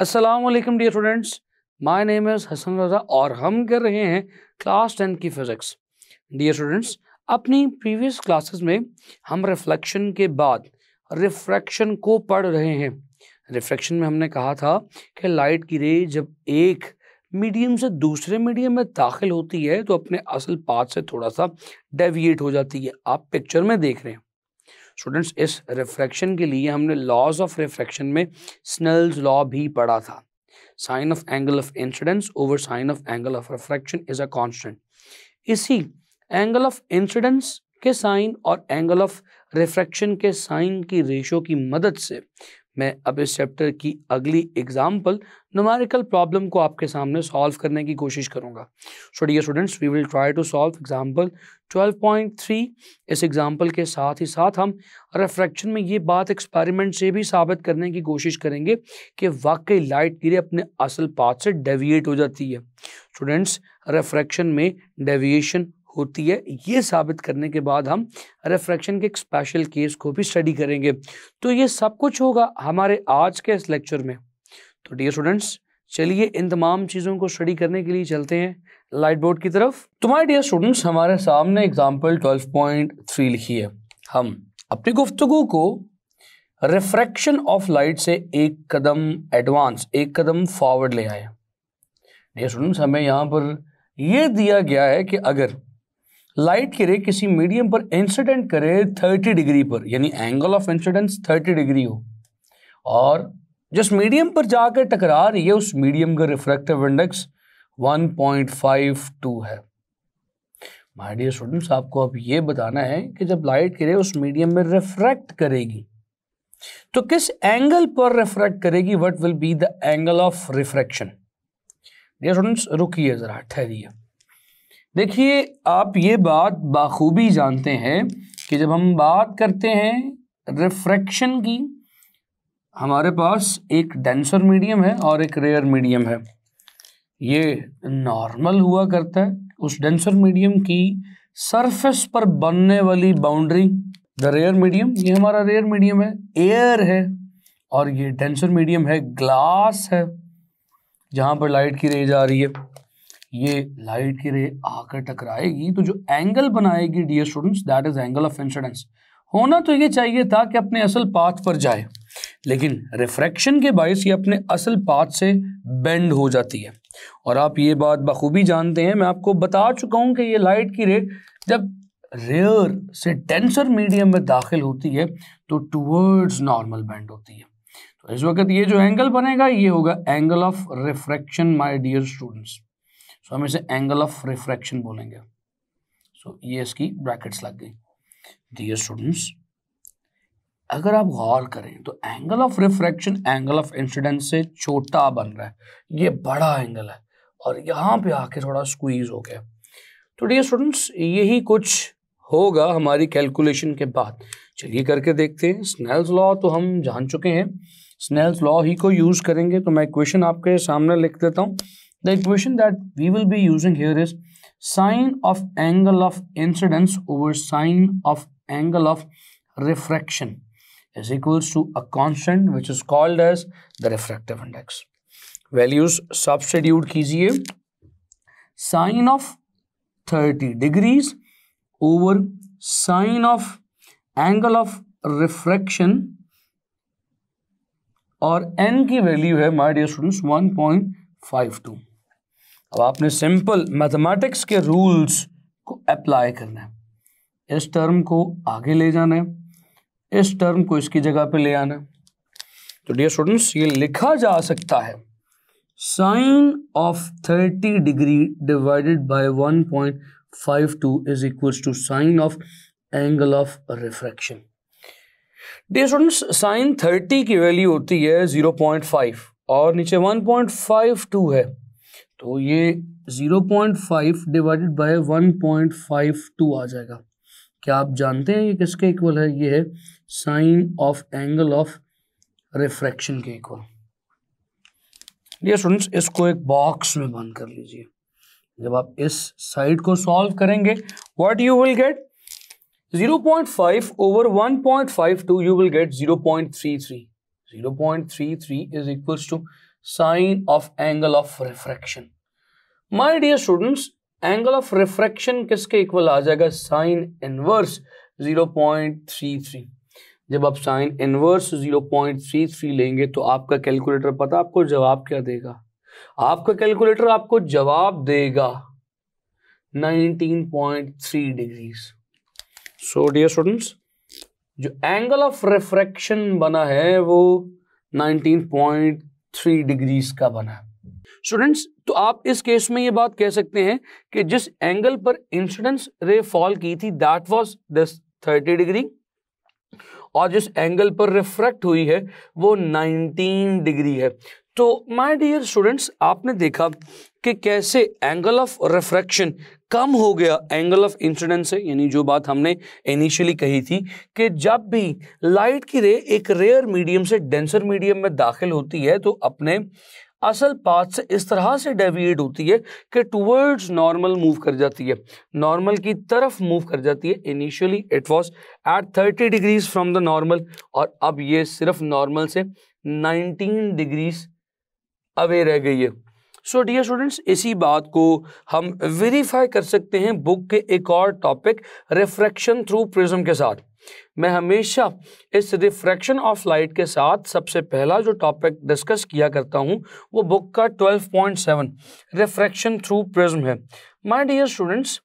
अस्सलाम वालेकुम dear students my name is Hasan Raza और हम कर रहे हैं क्लास टेन की फ़िज़िक्स डियर स्टूडेंट्स अपनी प्रीवियस क्लासेस में हम रिफ्लेक्शन के बाद रिफ्रैक्शन को पढ़ रहे हैं रिफ्रैक्शन में हमने कहा था कि लाइट की रे जब एक मीडियम से दूसरे मीडियम में दाखिल होती है तो अपने असल पाथ से थोड़ा सा डेविएट हो जाती है आप पिक्चर में देख रहे हैं स्टूडेंट्स इस रिफ्रैक्शन के लिए हमने लॉज ऑफ रिफ्रैक्शन में स्नेल्स लॉ भी पढ़ा था sine of angle of incidence over sine of angle of refraction is a constant इसी एंगल ऑफ इंसिडेंस के साइन और एंगल ऑफ रिफ्रैक्शन के साइन की रेशो की मदद से मैं अब इस चैप्टर की अगली एग्जाम्पल नुमारिकल प्रॉब्लम को आपके सामने सॉल्व करने की कोशिश करूंगा so dear students we will try to solve example 12.3 इस एग्जाम्पल के साथ ही साथ हम रिफ्रैक्शन में ये बात एक्सपेरिमेंट से भी साबित करने की कोशिश करेंगे कि वाकई लाइट किरे अपने असल पाथ से डेविएट हो जाती है स्टूडेंट्स रिफ्रैक्शन में डेविएशन होती है ये साबित करने के बाद हम रिफ्रैक्शन के एक स्पेशल केस को भी स्टडी करेंगे तो ये सब कुछ होगा हमारे आज के इस लेक्चर में तो डियर स्टूडेंट्स चलिए इन तमाम चीज़ों को स्टडी करने के लिए चलते हैं लाइट बोर्ड की तरफ तुम्हारे डियर स्टूडेंट्स हमारे सामने एग्जाम्पल थ्री लिखी है हम अपनी गुफ्तगु को रिफ्रैक्शन ऑफ लाइट से एक कदम एडवांस एक कदम फॉरवर्ड ले आए डियर स्टूडेंट्स हमें यहाँ पर यह दिया गया है कि अगर लाइट के रे किसी मीडियम पर इंसिडेंट करे 30 डिग्री पर यानी एंगल ऑफ इंसिडेंस 30 डिग्री हो और जिस मीडियम पर जाकर टकरा रही है उस मीडियम का रिफ्रैक्टिव इंडेक्स 1.52 है माय डियर स्टूडेंट्स आपको अब ये बताना है कि जब लाइट के रे उस मीडियम में रिफ्रैक्ट करेगी तो किस एंगल पर रिफ्रैक्ट करेगी what will be the angle of refraction dear students रुकिए ज़रा ठहरिए देखिए आप ये बात बाखूबी जानते हैं कि जब हम बात करते हैं रिफ्रैक्शन की हमारे पास एक डेंसर मीडियम है और एक रेयर मीडियम है ये नॉर्मल हुआ करता है उस डेंसर मीडियम की सरफेस पर बनने वाली बाउंड्री द रेयर मीडियम ये हमारा रेयर मीडियम है एयर है और ये डेंसर मीडियम है ग्लास है जहाँ पर लाइट की रेज आ रही है ये लाइट की रे आकर टकराएगी तो जो एंगल बनाएगी dear students that is angle of incidence होना तो ये चाहिए था कि अपने असल पाथ पर जाए लेकिन रिफ्रैक्शन के बायस ये अपने असल पाथ से बेंड हो जाती है और आप ये बात बखूबी जानते हैं मैं आपको बता चुका हूँ कि ये लाइट की रे जब रेयर से टेंसर मीडियम में दाखिल होती है तो टूवर्ड्स नॉर्मल बैंड होती है तो इस वक्त ये जो एंगल बनेगा ये होगा angle of refraction my dear students so हम इसे एंगल ऑफ रिफ्रैक्शन बोलेंगे सो so, ये इसकी ब्रैकेट्स लग गई डियर स्टूडेंट्स अगर आप गौर करें तो angle of refraction angle of incidence से छोटा बन रहा है ये बड़ा एंगल है और यहाँ पे आके थोड़ा स्क्वीज हो गया तो डियर स्टूडेंट्स यही कुछ होगा हमारी कैलकुलेशन के बाद चलिए करके देखते हैं स्नेल्स लॉ तो हम जान चुके हैं स्नेल्स लॉ ही को यूज़ करेंगे तो मैं क्वेश्चन आपके सामने लिख देता हूँ The equation that we will be using here is sine of angle of incidence over sine of angle of refraction is equals to a constant which is called as the refractive index. Values substitute kijiye sine of 30 degrees over sine of angle of refraction और n की value है my dear students 1.52 अब आपने simple mathematics के rules को apply करना है इस टर्म को आगे ले जाना है इस टर्म को इसकी जगह पे ले आना है तो डियर स्टूडेंट्स ये लिखा जा सकता है sine of thirty degree divided by one point five two is equal to sine of angle of refraction dear students sine thirty की वैल्यू होती है जीरो पॉइंट फाइव और नीचे वन पॉइंट फाइव टू है तो ये zero point five divided by one point five two आ जाएगा क्या आप जानते हैं ये किसके इक्वल है ये है sine of angle of refraction के इक्वल ये स्टूडेंट्स इसको एक बॉक्स में बंद कर लीजिए जब आप इस साइड को सॉल्व करेंगे what you will get 0.5 over 1.52 you will get 0.33 0.33 is equals to sine of angle of refraction my dear students angle of refraction किसके इक्वल आ जाएगा साइन इनवर्स 0.33 जब आप साइन इनवर्स 0.33 लेंगे तो आपका कैलकुलेटर पता आपको जवाब क्या देगा आपका कैलकुलेटर आपको जवाब देगा 19.3 डिग्रीज सो डियर स्टूडेंट्स जो एंगल ऑफ रिफ्रैक्शन बना है वो 19.3 पॉइंट थ्री डिग्रीज का बना स्टूडेंट्स तो आप इस केस में ये बात कह सकते हैं कि जिस एंगल पर इंसिडेंस रे फॉल की थी that was this thirty degree और जिस एंगल पर रिफ्रैक्ट हुई है वो 19 डिग्री है तो माय डियर स्टूडेंट्स आपने देखा कि कैसे एंगल ऑफ रिफ्रैक्शन कम हो गया एंगल ऑफ इंसिडेंस से यानी जो बात हमने इनिशियली कही थी कि जब भी लाइट की रे एक रेयर मीडियम से डेंसर मीडियम में दाखिल होती है तो अपने असल पाथ से इस तरह से डेविएट होती है कि टूवर्ड्स नॉर्मल मूव कर जाती है नॉर्मल की तरफ मूव कर जाती है initially it was at 30 degrees from the normal और अब ये सिर्फ नॉर्मल से 19 डिग्रीज अवे रह गई है सो डियर स्टूडेंट्स इसी बात को हम वेरीफाई कर सकते हैं बुक के एक और टॉपिक रिफ्रैक्शन थ्रू प्रिज्म के साथ मैं हमेशा इस रिफ्रैक्शन ऑफ लाइट के साथ सबसे पहला जो टॉपिक डिस्कस किया करता हूँ वो बुक का 12.7 रिफ्रैक्शन थ्रू प्रिज्म है माय डियर स्टूडेंट्स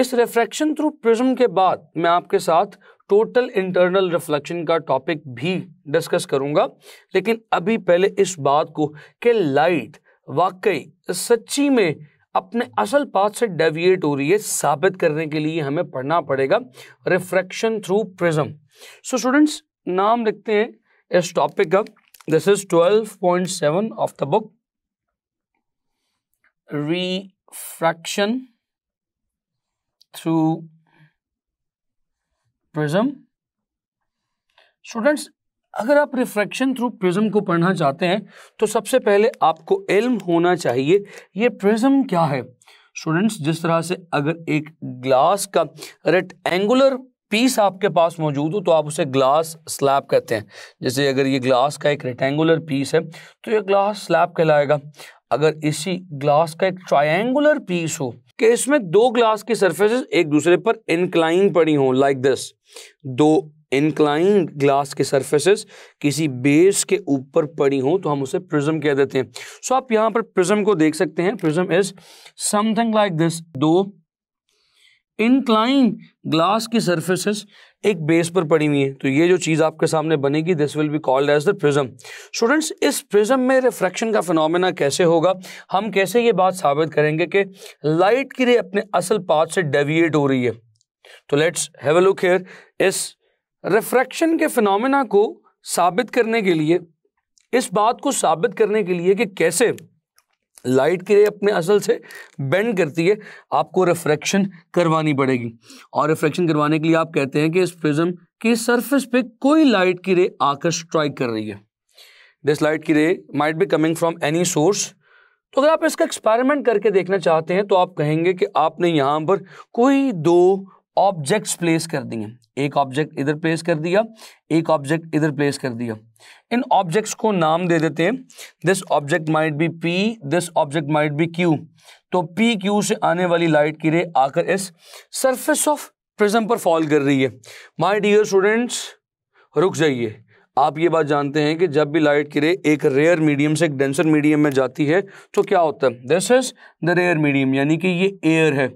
इस रिफ्रैक्शन थ्रू प्रिज्म के बाद मैं आपके साथ टोटल इंटरनल रिफ्लेक्शन का टॉपिक भी डिस्कस करूंगा लेकिन अभी पहले इस बात को कि लाइट वाकई सच्ची में अपने असल पाथ से डेविएट हो रही है साबित करने के लिए हमें पढ़ना पड़ेगा refraction through prism so students नाम लिखते हैं इस टॉपिक का this is 12.7 of the book refraction through prism students अगर आप रिफ्रैक्शन थ्रू प्रिज्म को पढ़ना चाहते हैं तो सबसे पहले आपको इल्म होना चाहिए ये प्रिज्म क्या है स्टूडेंट्स जिस तरह से अगर एक ग्लास का रेक्टेंगुलर पीस आपके पास मौजूद हो तो आप उसे ग्लास स्लैब कहते हैं जैसे अगर ये ग्लास का एक रेक्टेंगुलर पीस है तो ये ग्लास स्लैब कहलाएगा अगर इसी ग्लास का एक ट्रायंगुलर पीस हो कि इसमें दो ग्लास की सरफेसेस एक दूसरे पर इंक्लाइन पड़ी हों लाइक दिस दो इंक्लाइन ग्लास के सर्फेसिस किसी बेस के ऊपर पड़ी हों तो हम उसे प्रिज्म कह देते हैं सो so, आप यहां पर प्रिज्म को देख सकते हैं prism is something like this दो इंक्लाइन ग्लास की सर्फेसिस एक बेस पर पड़ी हुई है तो ये जो चीज़ आपके सामने बनेगी this will be called as the prism students इस प्रिज्म में रिफ्रैक्शन का फिनोमेना कैसे होगा हम कैसे ये बात साबित करेंगे कि लाइट की रे अपने असल पाथ से डेविएट हो रही है तो let's have a look here इस रिफ्रैक्शन के फिनोमेना को साबित करने के लिए इस बात को साबित करने के लिए कि कैसे लाइट की रे अपने असल से बेंड करती है आपको रिफ्रैक्शन करवानी पड़ेगी और रिफ्रैक्शन करवाने के लिए आप कहते हैं कि इस प्रिज्म की सरफेस पे कोई लाइट की रे आकर स्ट्राइक कर रही है दिस लाइट की ray might be coming from any source तो अगर आप इसका एक्सपेरिमेंट करके देखना चाहते हैं तो आप कहेंगे कि आपने यहाँ पर कोई दो ऑब्जेक्ट्स प्लेस कर दिए एक ऑब्जेक्ट इधर प्लेस कर दिया एक ऑब्जेक्ट इधर प्लेस कर दिया इन ऑब्जेक्ट्स को नाम दे देते हैं this object might be P this object might be Q तो पी क्यू से आने वाली लाइट की रे आकर इस सरफेस ऑफ प्रिज्म पर फॉल कर रही है माय डियर स्टूडेंट्स रुक जाइए आप ये बात जानते हैं कि जब भी लाइट की रे एक रेयर मीडियम से एक डेंसर मीडियम में जाती है तो क्या होता है this is the rare medium यानी कि ये एयर है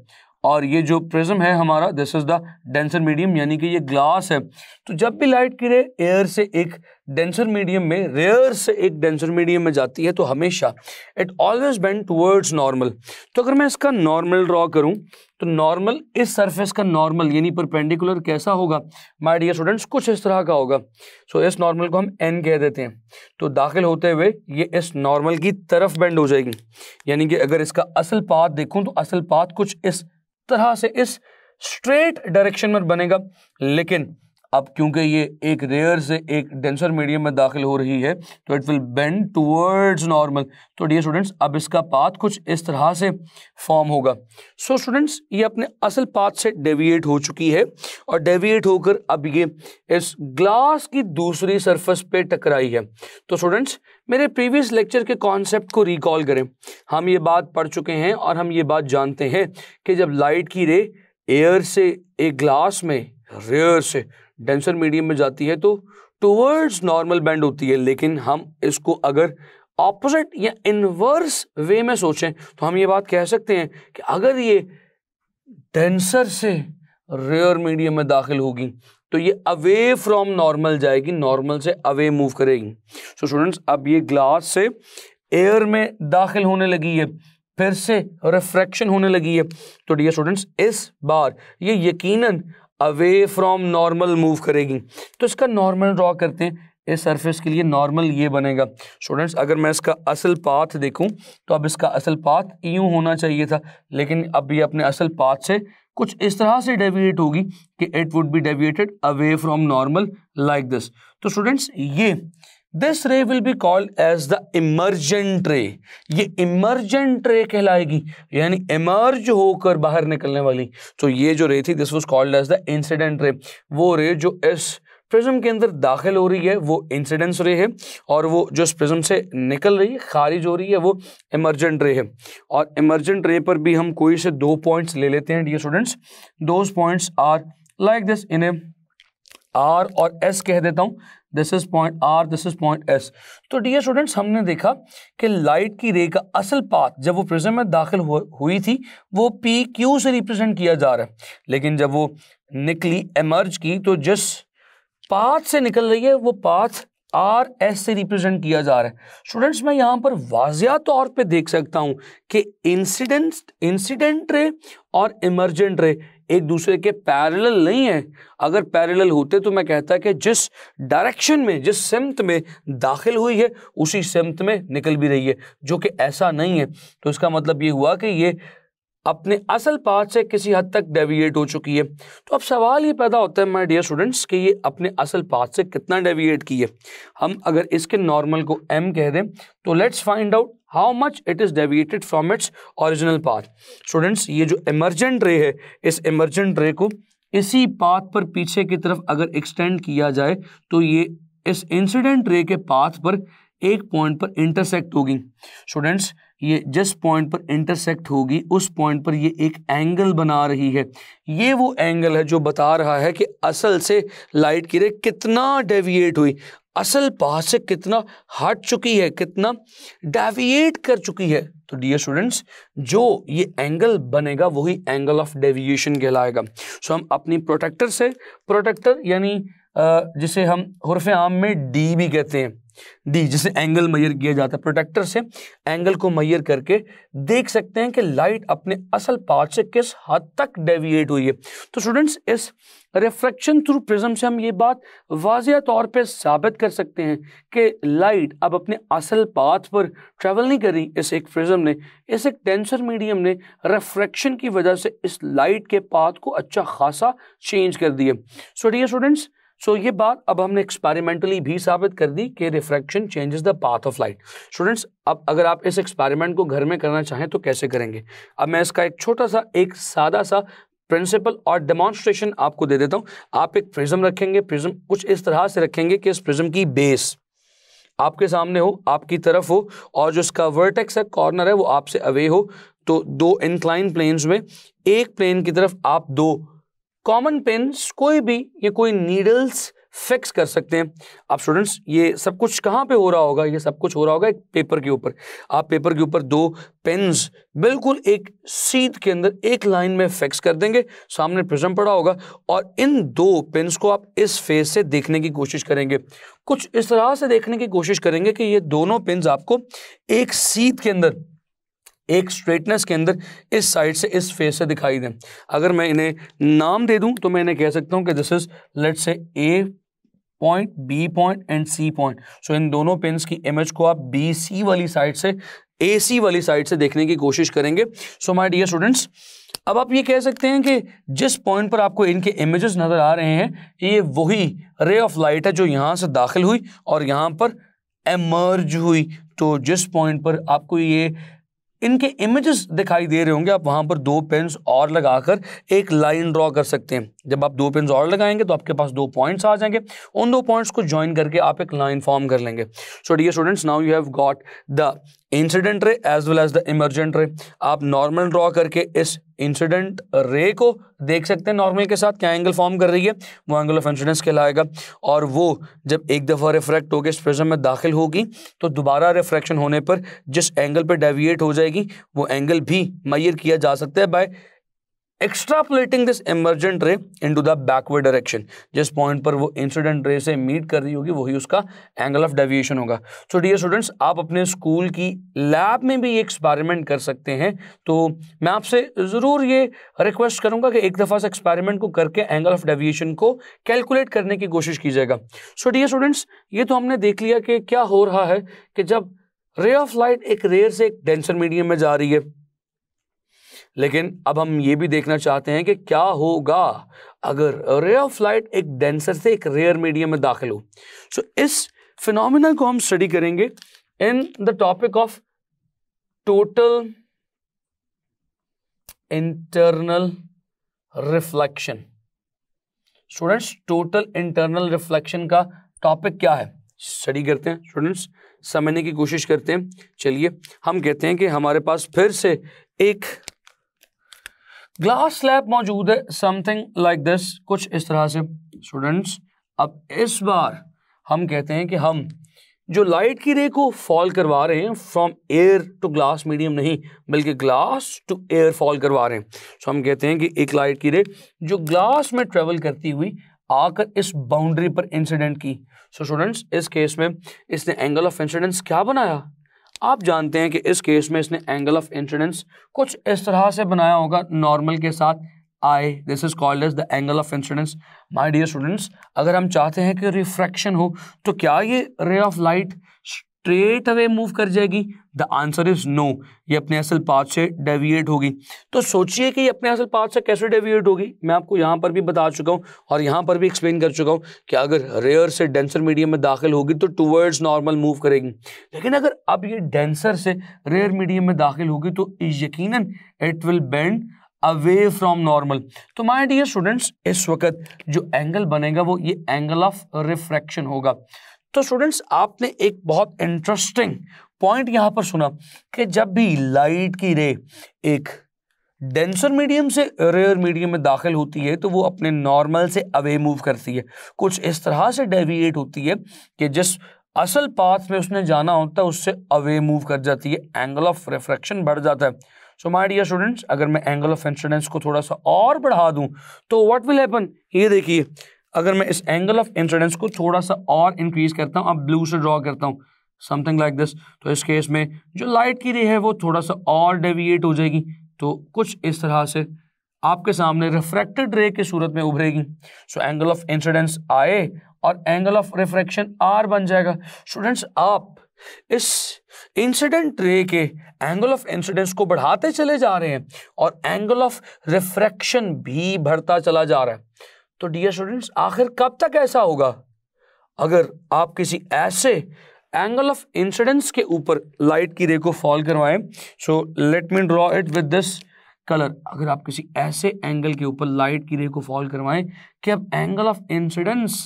और ये जो प्रिज्म है हमारा this is the denser medium यानी कि ये ग्लास है तो जब भी लाइट गिरे एयर से एक डेंसर मीडियम में रेयर से एक डेंसर मीडियम में जाती है तो हमेशा it always bend towards normal तो अगर मैं इसका नॉर्मल ड्रॉ करूं तो नॉर्मल इस सरफेस का नॉर्मल यानी परपेंडिकुलर कैसा होगा माय डियर स्टूडेंट्स कुछ इस तरह का होगा सो so, इस नॉर्मल को हम एन कह देते हैं तो दाखिल होते हुए ये इस नॉर्मल की तरफ बेंड हो जाएगी यानी कि अगर इसका असल पात देखूँ तो असल पात कुछ इस तरह से इस स्ट्रेट डायरेक्शन में बनेगा लेकिन अब क्योंकि ये एक रेयर से एक डेंसर मीडियम में दाखिल हो रही है तो it will bend towards normal तो डियर स्टूडेंट्स अब इसका पाथ कुछ इस तरह से फॉर्म होगा सो so, स्टूडेंट्स ये अपने असल पाथ से डेविएट हो चुकी है और डेविएट होकर अब ये इस ग्लास की दूसरी सरफेस पे टकराई है तो स्टूडेंट्स मेरे प्रीवियस लेक्चर के कॉन्सेप्ट को रिकॉल करें हम ये बात पढ़ चुके हैं और हम ये बात जानते हैं कि जब लाइट की रे एयर से एक ग्लास में रेयर से डेंसर मीडियम में जाती है तो टूवर्ड्स नॉर्मल बैंड होती है लेकिन हम इसको अगर ऑपोजिट या इनवर्स वे में सोचें तो हम ये बात कह सकते हैं कि अगर ये डेंसर से रेयर मीडियम में दाखिल होगी तो ये अवे फ्रॉम नॉर्मल जाएगी नॉर्मल से अवे मूव करेगी सो so स्टूडेंट्स अब ये ग्लास से एयर में दाखिल होने लगी है फिर से रिफ्रैक्शन होने लगी है तो डियर स्टूडेंट्स इस बार ये यकीनन अवे फ्रॉम नॉर्मल मूव करेगी तो इसका नॉर्मल ड्रॉ करते हैं इस सरफेस के लिए नॉर्मल ये बनेगा स्टूडेंट्स अगर मैं इसका असल पाथ देखूं तो अब इसका असल पाथ यूं होना चाहिए था लेकिन अब ये अपने असल पाथ से कुछ इस तरह से डेविएट होगी कि it would be deviated away from normal like this तो स्टूडेंट्स ये this ray will be called as the emergent ray ये इमर्जेंट रे कहलाएगी यानी इमर्ज होकर बाहर निकलने वाली तो ये जो रे थी this was called as the incident ray वो रे जो इस प्रिज्म के अंदर दाखिल हो रही है वो इंसिडेंस रे है और वो जो इस प्रिज्म से निकल रही है खारिज हो रही है वो इमर्जेंट रे है और इमर्जेंट रे पर भी हम कोई से दो पॉइंट्स ले लेते हैं डियर स्टूडेंट्स दो पॉइंट्स आर लाइक दिस इन्हें आर और एस कह देता हूँ this is point R this is point S तो डियर स्टूडेंट्स हमने देखा कि लाइट की रे का असल पाथ जब वो प्रिज्म में दाखिल हुई थी वो पी क्यू से रिप्रेजेंट किया जा रहा है लेकिन जब वो निकली एमर्ज की तो जिस पाथ से निकल रही है वो पाथ आर एस से रिप्रेजेंट किया जा रहा है स्टूडेंट्स मैं यहाँ पर वाजिया तौर पे देख सकता हूँ कि इंसिडेंट इंसिडेंट रे और इमरजेंट रे एक दूसरे के पैरेलल नहीं है अगर पैरेलल होते तो मैं कहता कि जिस डायरेक्शन में जिस सिमत में दाखिल हुई है उसी सिमत में निकल भी रही है जो कि ऐसा नहीं है तो इसका मतलब ये हुआ कि ये अपने असल पाथ से किसी हद तक डेविएट हो चुकी है तो अब सवाल ये पैदा होता है माय डियर स्टूडेंट्स कि ये अपने असल पाथ से कितना डेविएट की है हम अगर इसके नॉर्मल को एम कह दें तो let's find out how much it is deviated from its original path students ये जो इमरजेंट रे है इस इमरजेंट रे को इसी पाथ पर पीछे की तरफ अगर एक्सटेंड किया जाए तो ये इस इंसिडेंट रे के पाथ पर एक पॉइंट पर इंटरसेक्ट होगी स्टूडेंट्स ये जिस पॉइंट पर इंटरसेक्ट होगी उस पॉइंट पर ये एक एंगल बना रही है ये वो एंगल है जो बता रहा है कि असल से लाइट की रे कितना डेविएट हुई असल पहा से कितना हट चुकी है कितना डेविएट कर चुकी है तो डियर स्टूडेंट्स जो ये एंगल बनेगा वही एंगल ऑफ डेविएशन कहलाएगा सो हम अपनी प्रोटेक्टर से प्रोटेक्टर यानी जिसे हम हरफ आम में डी भी कहते हैं दी जिसे एंगल मैयर किया जाता है प्रोटेक्टर से एंगल को मैयर करके देख सकते हैं कि लाइट अपने असल पाथ से किस हद तक डेविएट हुई है तो स्टूडेंट्स इस रिफ्रेक्शन थ्रू प्रिज्म से हम ये बात वाजिया तौर पे साबित कर सकते हैं कि लाइट अब अपने असल पाथ पर ट्रेवल नहीं कर रही इस एक प्रिज्म ने इस एक टेंसर मीडियम ने रिफ्रेक्शन की वजह से इस लाइट के पाथ को अच्छा खासा चेंज कर दिया so dear students so so, ये बात अब हमने एक्सपेरिमेंटली भी साबित कर दी कि refraction changes the path of light students अब अगर आप इस एक्सपेरिमेंट को घर में करना चाहें तो कैसे करेंगे अब मैं इसका एक छोटा सा एक सादा सा प्रिंसिपल और डेमॉन्स्ट्रेशन आपको दे देता हूँ आप एक प्रिज्म रखेंगे प्रिज्म कुछ इस तरह से रखेंगे कि इस प्रिज्म की बेस आपके सामने हो आपकी तरफ हो और जो इसका वर्टेक्स है कॉर्नर है वो आपसे अवे हो तो दो इंक्लाइन प्लेन्स में एक प्लेन की तरफ आप दो कॉमन पेन्स कोई भी ये कोई नीडल्स फिक्स कर सकते हैं आप स्टूडेंट्स ये सब कुछ कहाँ पे हो रहा होगा ये सब कुछ हो रहा होगा एक पेपर के ऊपर आप पेपर के ऊपर दो पेन्स बिल्कुल एक सीट के अंदर एक लाइन में फिक्स कर देंगे सामने प्रिज्म पड़ा होगा और इन दो पेन्स को आप इस फेज से देखने की कोशिश करेंगे कुछ इस तरह से देखने की कोशिश करेंगे कि ये दोनों पेन्स आपको एक सीत के अंदर एक स्ट्रेटनेस के अंदर इस साइड से इस फेस से दिखाई दें अगर मैं इन्हें नाम दे दूं तो मैं इन्हें कह सकता हूं कि this is let say A point B point and C point so इन दोनों पेन्स की इमेज को आप बी सी वाली साइड से ए सी वाली साइड से देखने की कोशिश करेंगे सो माय डियर स्टूडेंट्स अब आप ये कह सकते हैं कि जिस पॉइंट पर आपको इनके इमेजेस नज़र आ रहे हैं ये वही रे ऑफ लाइट है जो यहाँ से दाखिल हुई और यहाँ पर एमर्ज हुई तो जिस पॉइंट पर आपको ये इनके इमेजेस दिखाई दे रहे होंगे आप वहां पर दो पेन्स और लगाकर एक लाइन ड्रॉ कर सकते हैं जब आप दो पेन्स और लगाएंगे तो आपके पास दो पॉइंट्स आ जाएंगे उन दो पॉइंट्स को ज्वाइन करके आप एक लाइन फॉर्म कर लेंगे so dear students now you have got the incident ray as well as the emergent ray आप नॉर्मल ड्रॉ करके इस इंसिडेंट रे को देख सकते हैं नॉर्मल के साथ क्या एंगल फॉर्म कर रही है वो एंगल ऑफ इंसिडेंस कहलाएगा और वो जब एक दफ़ा रिफ्रैक्ट होकर इस प्रिज्म में दाखिल होगी तो दोबारा रिफ्रैक्शन होने पर जिस एंगल पर डेविएट हो जाएगी वो एंगल भी मैयर किया जा सकता है by extrapolating this emergent ray into the backward direction जिस पॉइंट पर वो इंसिडेंट रे से मीट कर रही होगी वही उसका एंगल ऑफ डेविएशन होगा सो डियर स्टूडेंट्स आप अपने स्कूल की लैब में भी ये एक्सपेरिमेंट कर सकते हैं तो मैं आपसे ज़रूर ये रिक्वेस्ट करूंगा कि एक दफ़ा से एक्सपेरिमेंट को करके एंगल ऑफ डेविएशन को कैलकुलेट करने की कोशिश कीजिएगा सो डियर स्टूडेंट्स ये तो हमने देख लिया कि क्या हो रहा है कि जब रे ऑफ लाइट एक रेयर से एक डेंसर मीडियम में जा रही है लेकिन अब हम ये भी देखना चाहते हैं कि क्या होगा अगर रे ऑफ लाइट एक डेंसर से एक रेयर मीडियम में दाखिल हो सो so, इस फिनोमिना को हम स्टडी करेंगे in the topic of total internal reflection students total internal reflection का टॉपिक क्या है स्टडी करते हैं स्टूडेंट्स समझने की कोशिश करते हैं चलिए हम कहते हैं कि हमारे पास फिर से एक ग्लास स्लैब मौजूद है समथिंग लाइक दिस कुछ इस तरह से स्टूडेंट्स अब इस बार हम कहते हैं कि हम जो लाइट की रे को फॉल करवा रहे हैं from air to glass medium नहीं बल्कि ग्लास टू एयर फॉल करवा रहे हैं सो हम कहते हैं कि एक लाइट की रे जो ग्लास में ट्रेवल करती हुई आकर इस बाउंड्री पर इंसिडेंट की सो so, स्टूडेंट्स इस केस में इसने एंगल ऑफ इंसिडेंस क्या बनाया आप जानते हैं कि इस केस में इसने एंगल ऑफ इंसिडेंस कुछ इस तरह से बनाया होगा नॉर्मल के साथ I this is called as the angle of incidence my dear students अगर हम चाहते हैं कि रिफ्रैक्शन हो तो क्या ये ray of light straight away move कर जाएगी द आंसर इज नो ये अपने असल पाथ से डेविएट होगी तो सोचिए कि ये अपने असल पाथ से कैसे डेविएट होगी मैं आपको यहाँ पर भी बता चुका हूँ और यहाँ पर भी एक्सप्लेन कर चुका हूँ कि अगर रेयर से डेंसर मीडियम में दाखिल होगी तो टूवर्ड्स नॉर्मल मूव करेगी लेकिन अगर अब ये डेंसर से रेयर मीडियम में दाखिल होगी तो यकीन it will bend away from normal तो माई डियर स्टूडेंट्स इस वक्त जो एंगल बनेगा वो ये एंगल ऑफ रिफ्रैक्शन होगा तो स्टूडेंट्स आपने एक बहुत इंटरेस्टिंग पॉइंट यहां पर सुना कि जब भी लाइट की रे एक डेंसर मीडियम से रेयर मीडियम में दाखिल होती है तो वो अपने नॉर्मल से अवे मूव करती है कुछ इस तरह से डेविएट होती है कि जिस असल पाथ में उसने जाना होता है उससे अवे मूव कर जाती है एंगल ऑफ रिफ्रैक्शन बढ़ जाता है सो माय डियर स्टूडेंट्स अगर मैं एंगल ऑफ इंसिडेंस को थोड़ा सा और बढ़ा दूं तो व्हाट विल हैपन ये देखिए अगर मैं इस एंगल ऑफ इंसिडेंस को थोड़ा सा और इंक्रीज करता हूँ अब ब्लू से ड्रॉ करता हूँ समथिंग लाइक दिस तो इस केस में जो लाइट की रे है वो थोड़ा सा और डेविएट हो जाएगी तो कुछ इस तरह से आपके सामने रिफ्रैक्टेड रे की सूरत में उभरेगी सो एंगल ऑफ इंसिडेंस आए और एंगल ऑफ रिफ्रैक्शन आर बन जाएगा स्टूडेंट्स आप इस इंसिडेंट रे के एंगल ऑफ इंसिडेंस को बढ़ाते चले जा रहे हैं और एंगल ऑफ रिफ्रैक्शन भी बढ़ता चला जा रहा है तो डियर स्टूडेंट्स आखिर कब तक ऐसा होगा अगर आप किसी ऐसे एंगल ऑफ इंसिडेंस के ऊपर लाइट की रे को फॉल करवाएं so let me draw it with this colour अगर आप किसी ऐसे एंगल के ऊपर लाइट की रे को फॉल करवाएं कि अब एंगल ऑफ इंसिडेंस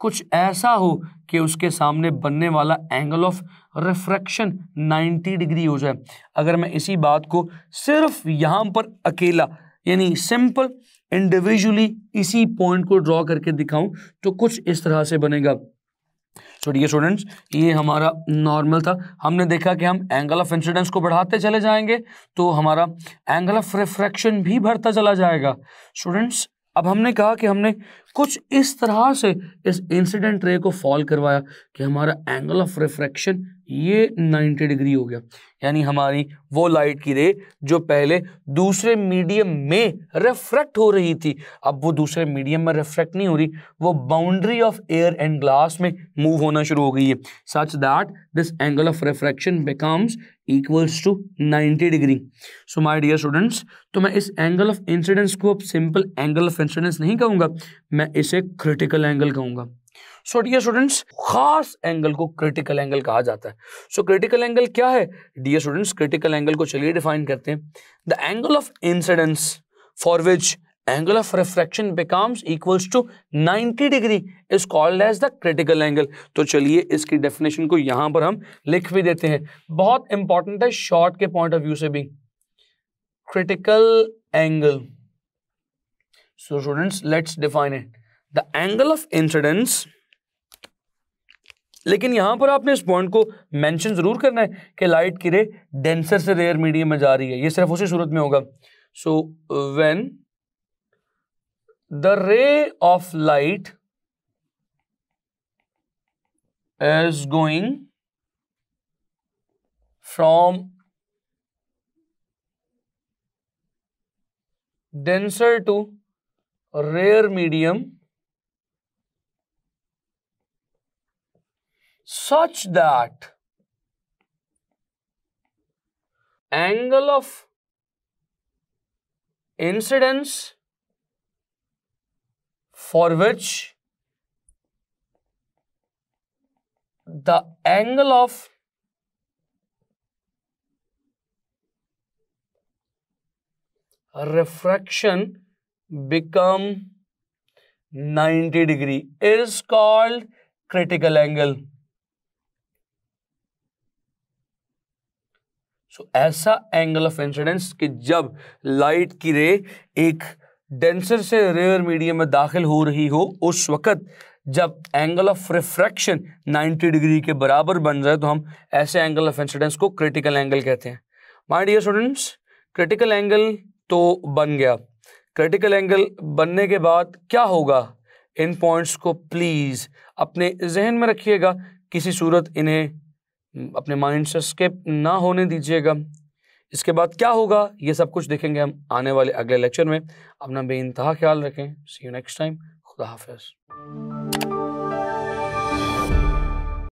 कुछ ऐसा हो कि उसके सामने बनने वाला एंगल ऑफ रिफ्रैक्शन 90 डिग्री हो जाए अगर मैं इसी बात को सिर्फ यहाँ पर अकेला यानी सिंपल इंडिविजुअली इसी पॉइंट को ड्रॉ करके दिखाऊं तो कुछ इस तरह से बनेगा सो स्टूडेंट्स ये हमारा नॉर्मल था हमने देखा कि हम एंगल ऑफ इंसिडेंस को बढ़ाते चले जाएंगे तो हमारा एंगल ऑफ रिफ्रैक्शन भी बढ़ता चला जाएगा स्टूडेंट्स अब हमने कहा कि हमने कुछ इस तरह से इस इंसिडेंट रे को फॉल करवाया कि हमारा एंगल ऑफ रिफ्रैक्शन ये 90 डिग्री हो गया यानी हमारी वो लाइट की रे जो पहले दूसरे मीडियम में रिफ्रैक्ट हो रही थी अब वो दूसरे मीडियम में रिफ्रैक्ट नहीं हो रही वो boundary of air and glass में मूव होना शुरू हो गई है such that this angle of refraction becomes equals to 90 degree so my dear students तो मैं इस एंगल ऑफ इंसिडेंस को अब सिंपल एंगल ऑफ इंसिडेंस नहीं कहूँगा मैं मैं इसे क्रिटिकल एंगल कहूंगा सो डियर स्टूडेंट्स खास एंगल को क्रिटिकल एंगल कहा जाता है सो क्रिटिकल एंगल क्या है डियर स्टूडेंट्स क्रिटिकल एंगल को चलिए डिफाइन करते हैं the angle of incidence for which angle of refraction becomes equals to 90 degree is called as the critical angle तो चलिए इसकी डेफिनेशन को यहां पर हम लिख भी देते हैं बहुत इंपॉर्टेंट है शॉर्ट के पॉइंट ऑफ व्यू से भी critical angle So students, let's define it. The angle of incidence. लेकिन यहां पर आपने इस पॉइंट को मेंशन जरूर करना है कि लाइट की रे डेंसर से रेयर मीडियम में जा रही है ये सिर्फ उसी सूरत में होगा so when the ray of light is going from denser to rare medium such that angle of incidence for which the angle of refraction become 90 degree is called critical angle so ऐसा angle of incidence कि जब light की ray एक denser से rare medium में दाखिल हो रही हो उस वक्त जब एंगल ऑफ रिफ्रैक्शन 90 डिग्री के बराबर बन जाए तो हम ऐसे एंगल ऑफ इंसिडेंस को क्रिटिकल एंगल कहते हैं my dear students critical angle तो बन गया क्रिटिकल एंगल बनने के बाद क्या होगा इन पॉइंट्स को प्लीज़ अपने जहन में रखिएगा किसी सूरत इन्हें अपने माइंड से स्केप ना होने दीजिएगा इसके बाद क्या होगा ये सब कुछ देखेंगे हम आने वाले अगले लेक्चर में अपना बेानतहा ख्याल रखें सी यू नेक्स्ट टाइम खुदा हाफिज़